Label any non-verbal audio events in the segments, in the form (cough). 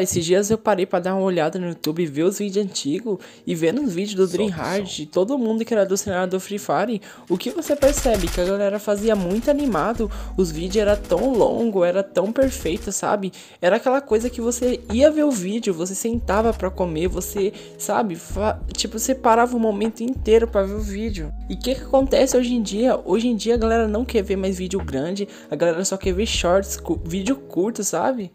Esses dias eu parei para dar uma olhada no YouTube, ver os vídeos antigos e vendo os vídeos do Dream Hard, todo mundo que era do cenário do Free Fire, o que você percebe? Que a galera fazia muito animado, os vídeos era tão longo, era tão perfeito, sabe? Era aquela coisa que você ia ver o vídeo, você sentava para comer, você, sabe? Tipo, você parava o momento inteiro para ver o vídeo. E o que, que acontece hoje em dia? Hoje em dia a galera não quer ver mais vídeo grande, a galera só quer ver shorts, vídeo curto, sabe?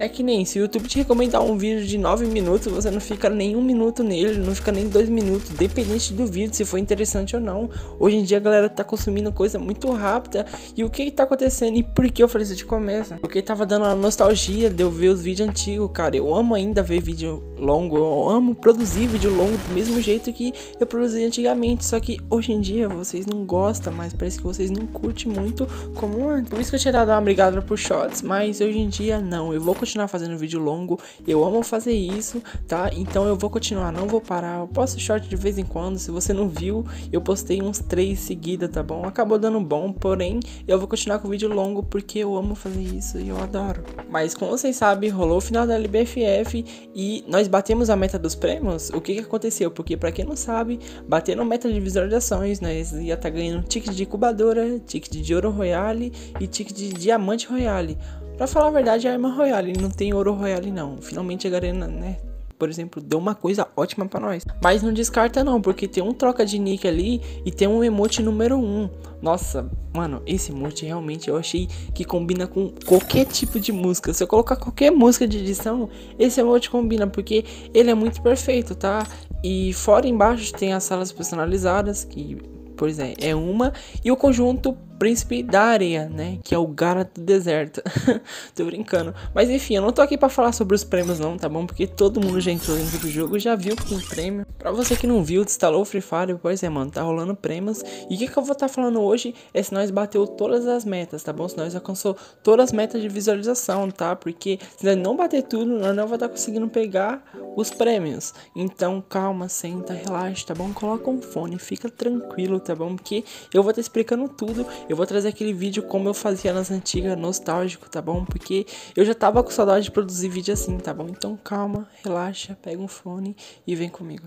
É que nem se o YouTube te recomendar um vídeo de 9 minutos, você não fica nem um minuto nele, não fica nem dois minutos, dependente do vídeo, se foi interessante ou não. Hoje em dia a galera tá consumindo coisa muito rápida. E o que, que tá acontecendo e por que eu falei isso de começo? Porque tava dando uma nostalgia de eu ver os vídeos antigos, cara. Eu amo ainda ver vídeo longo, eu amo produzir vídeo longo do mesmo jeito que eu produzia antigamente, só que hoje em dia vocês não gostam mais, parece que vocês não curtem muito como antes. Por isso que eu tinha dado uma brigada por shorts, mas hoje em dia não, eu vou continuar fazendo vídeo longo, eu amo fazer isso, tá? Então eu vou continuar, não vou parar, eu posto short de vez em quando, se você não viu, eu postei uns três seguida, tá bom? Acabou dando bom, porém eu vou continuar com o vídeo longo porque eu amo fazer isso e eu adoro. Mas como vocês sabem, rolou o final da LBFF e nós batemos a meta dos prêmios, o que, que aconteceu? Porque, para quem não sabe, batendo meta de visualizações, né, nós ia estar tá ganhando ticket de incubadora, ticket de ouro royale e ticket de diamante royale. Pra falar a verdade, é a irmã royale, não tem ouro royale não. Finalmente a Garena, né, por exemplo, deu uma coisa ótima para nós. Mas não descarta não, porque tem um troca de nick ali e tem um emote número 1. Um. Nossa, mano, esse emote realmente eu achei que combina com qualquer tipo de música. Se eu colocar qualquer música de edição, esse emote combina, porque ele é muito perfeito, tá? E fora embaixo tem as salas personalizadas, que, pois é, é uma. E o conjunto príncipe da areia, né? Que é o Gara do deserto. (laughs) tô brincando. Mas enfim, eu não tô aqui pra falar sobre os prêmios não, tá bom? Porque todo mundo já entrou dentro do jogo, já viu que tem prêmio. Pra você que não viu, instalou o Free Fire, pois é, mano, tá rolando prêmios. E o que, que eu vou estar tá falando hoje é se nós bateu todas as metas, tá bom? Se nós alcançou todas as metas de visualização, tá? Porque se nós não bater tudo, nós não vai estar tá conseguindo pegar os prêmios. Então, calma, senta, relaxa, tá bom? Coloca um fone, fica tranquilo, tá bom? Porque eu vou estar tá explicando tudo eu vou trazer aquele vídeo como eu fazia nas antigas, nostálgico, tá bom? Porque eu já tava com saudade de produzir vídeo assim, tá bom? Então calma, relaxa, pega um fone e vem comigo.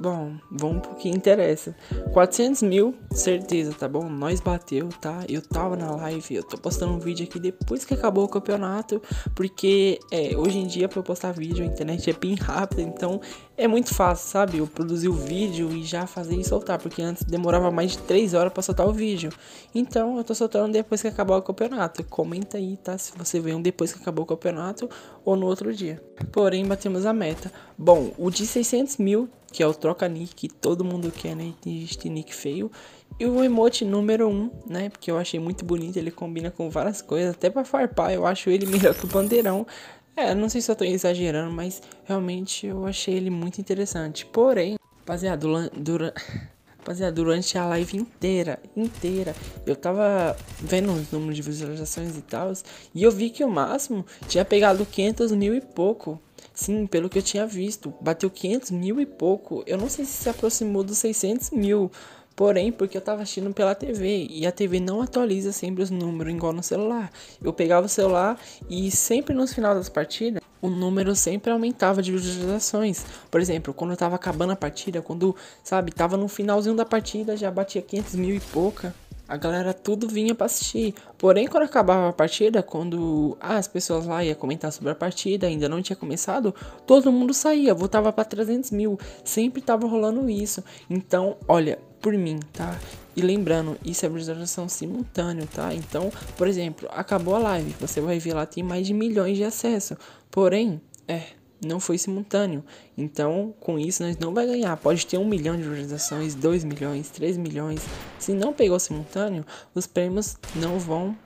Bom, vamos pro que interessa. 400 mil, certeza, tá bom? Nós bateu, tá? Eu tava na live, eu tô postando um vídeo aqui depois que acabou o campeonato, porque é, hoje em dia pra eu postar vídeo a internet é bem rápida, então é muito fácil, sabe? Eu produzir o vídeo e já fazer e soltar, porque antes demorava mais de 3 horas pra soltar o vídeo. Então eu tô soltando depois que acabou o campeonato. Comenta aí, tá? Se você veio depois que acabou o campeonato ou no outro dia. Porém, batemos a meta. Bom, o de 600 mil que é o troca nick que todo mundo quer, né? Este nick feio. E o emote número 1, um, né? Porque eu achei muito bonito, ele combina com várias coisas, até para farpar, eu acho ele melhor que o bandeirão. É, não sei se eu tô exagerando, mas realmente eu achei ele muito interessante. Porém, rapaziada, durante (laughs) rapaziada, durante a live inteira, inteira, eu tava vendo os números de visualizações e tal, e eu vi que o máximo tinha pegado 500 mil e pouco. Sim, pelo que eu tinha visto, bateu 500 mil e pouco. Eu não sei se se aproximou dos 600 mil, Porém, porque eu tava assistindo pela TV e a TV não atualiza sempre os números igual no celular. Eu pegava o celular e sempre no final das partidas o número sempre aumentava de visualizações. Por exemplo, quando eu tava acabando a partida, quando, sabe, tava no finalzinho da partida, já batia 500 mil e pouca. A galera tudo vinha pra assistir. Porém, quando acabava a partida, quando ah, as pessoas lá iam comentar sobre a partida, ainda não tinha começado, todo mundo saía, voltava para 300 mil. Sempre tava rolando isso. Então, olha, por mim, tá? E lembrando, isso é visualização simultânea, tá? Então, por exemplo, acabou a live, você vai ver lá tem mais de milhões de acesso. Porém, é, não foi simultâneo. Então, com isso, nós não vai ganhar. Pode ter um milhão de visualizações, dois milhões, três milhões. Se não pegou simultâneo, os prêmios não vão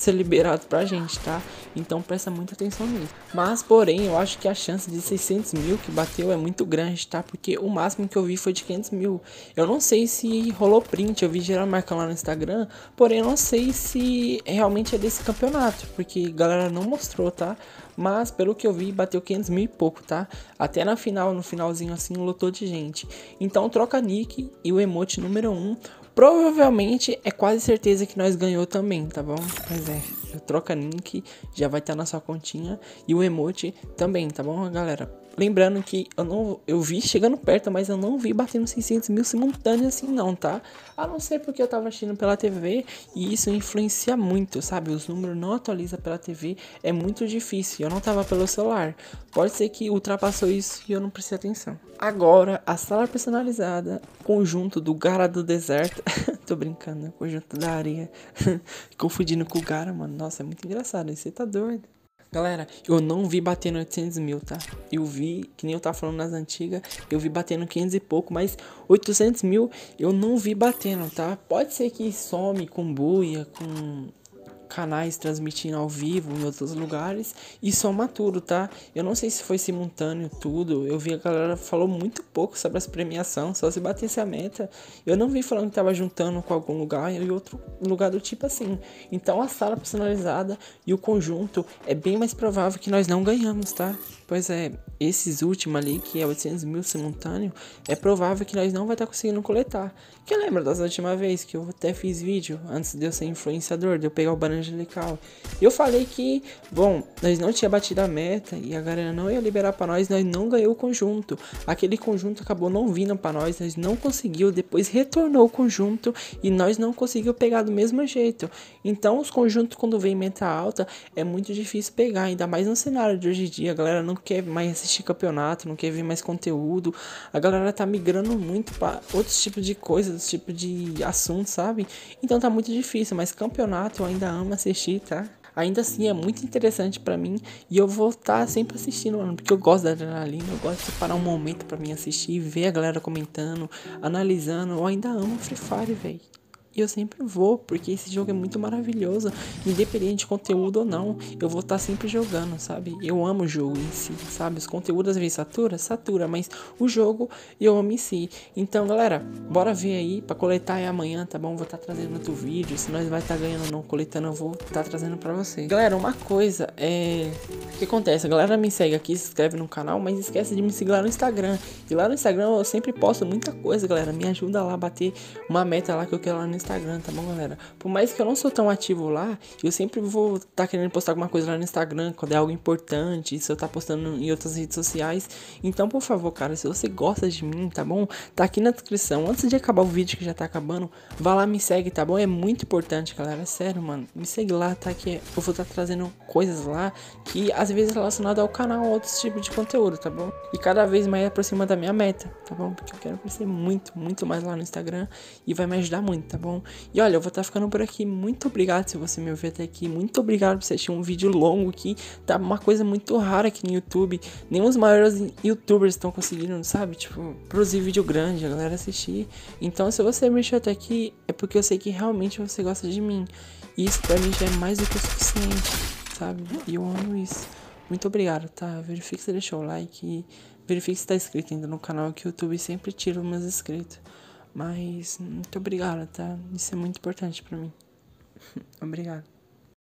ser liberado pra gente, tá? Então presta muita atenção nisso. Mas, porém, eu acho que a chance de 600 mil que bateu é muito grande, tá? Porque o máximo que eu vi foi de 500 mil. Eu não sei se rolou print, eu vi geral marcando lá no Instagram, porém eu não sei se realmente é desse campeonato, porque a galera não mostrou, tá? Mas pelo que eu vi, bateu 500 mil e pouco, tá? Até na final, no finalzinho assim, lotou de gente. Então troca nick e o emote número 1 um Provavelmente é quase certeza que nós ganhou também, tá bom? Mas é, troca link, já vai estar tá na sua continha e o emote também, tá bom, galera? Lembrando que eu não eu vi chegando perto, mas eu não vi batendo 600 mil simultâneo assim não, tá? A não ser porque eu tava assistindo pela TV e isso influencia muito, sabe? Os números não atualiza pela TV, é muito difícil. Eu não tava pelo celular. Pode ser que ultrapassou isso e eu não prestei atenção. Agora, a sala personalizada, conjunto do Gara do Deserto. (laughs) (laughs) Tô brincando, né? Conjunto da areia. (laughs) Confundindo com o cara mano. Nossa, é muito engraçado. Você tá doido. Galera, eu não vi batendo 800 mil, tá? Eu vi, que nem eu tava falando nas antigas, eu vi batendo 500 e pouco, mas 800 mil eu não vi batendo, tá? Pode ser que some com buia, com canais transmitindo ao vivo em outros lugares e soma é tudo, tá? Eu não sei se foi simultâneo tudo. Eu vi a galera falou muito pouco sobre as premiações, só se batesse a meta. Eu não vi falando que tava juntando com algum lugar e outro lugar do tipo assim. Então a sala personalizada e o conjunto é bem mais provável que nós não ganhamos, tá? Pois é, esses últimos ali, que é 800 mil simultâneo, é provável que nós não vai estar tá conseguindo coletar. Que lembra das últimas vezes que eu até fiz vídeo, antes de eu ser influenciador, de eu pegar o banana E Eu falei que, bom, nós não tinha batido a meta e a galera não ia liberar para nós, nós não ganhou o conjunto. Aquele conjunto acabou não vindo para nós, nós não conseguiu, depois retornou o conjunto e nós não conseguiu pegar do mesmo jeito. Então os conjuntos quando vem meta alta é muito difícil pegar, ainda mais no cenário de hoje em dia, a galera não quer mais assistir campeonato, não quer ver mais conteúdo. A galera tá migrando muito para outros tipos de coisas, outros tipos de assuntos, sabe? Então tá muito difícil, mas campeonato eu ainda amo assistir, tá? Ainda assim é muito interessante para mim e eu vou estar tá sempre assistindo, mano, porque eu gosto da adrenalina, eu gosto de parar um momento para mim assistir, ver a galera comentando, analisando. Eu ainda amo Free Fire, velho. E eu sempre vou, porque esse jogo é muito maravilhoso, independente de conteúdo ou não, eu vou estar tá sempre jogando, sabe? Eu amo o jogo em si, sabe? Os conteúdos às vezes satura, satura, mas o jogo eu amo em si. Então, galera, bora ver aí para coletar aí amanhã, tá bom? Vou estar tá trazendo outro vídeo, se nós vai estar tá ganhando ou não coletando, eu vou estar trazendo para vocês. Galera, uma coisa é o que acontece, a galera me segue aqui, se inscreve no canal, mas esquece de me seguir lá no Instagram. E lá no Instagram eu sempre posto muita coisa, galera. Me ajuda lá a bater uma meta lá que eu quero lá no Instagram, tá bom, galera? Por mais que eu não sou tão ativo lá, eu sempre vou estar tá querendo postar alguma coisa lá no Instagram, quando é algo importante, se eu tá postando em outras redes sociais. Então, por favor, cara, se você gosta de mim, tá bom? Tá aqui na descrição. Antes de acabar o vídeo que já tá acabando, vá lá me segue, tá bom? É muito importante, galera. sério, mano. Me segue lá, tá? Que eu vou estar tá trazendo coisas lá que às vezes relacionado ao canal, outros tipos de conteúdo, tá bom? E cada vez mais aproxima da minha meta, tá bom? Porque eu quero crescer muito, muito mais lá no Instagram e vai me ajudar muito, tá bom? E olha, eu vou estar tá ficando por aqui. Muito obrigado se você me ouvir até aqui. Muito obrigado por você assistir um vídeo longo que tá uma coisa muito rara aqui no YouTube. Nem os maiores youtubers estão conseguindo, sabe? Tipo, produzir vídeo grande, a galera assistir. Então, se você deixou até aqui, é porque eu sei que realmente você gosta de mim. E isso pra mim já é mais do que o suficiente, sabe? E eu amo isso. Muito obrigado, tá? Verifique se deixou o like e verifique se tá inscrito ainda no canal que o YouTube sempre tira os meus inscritos. Mas hum, muito obrigada, tá? Isso é muito importante para mim. (laughs) obrigado.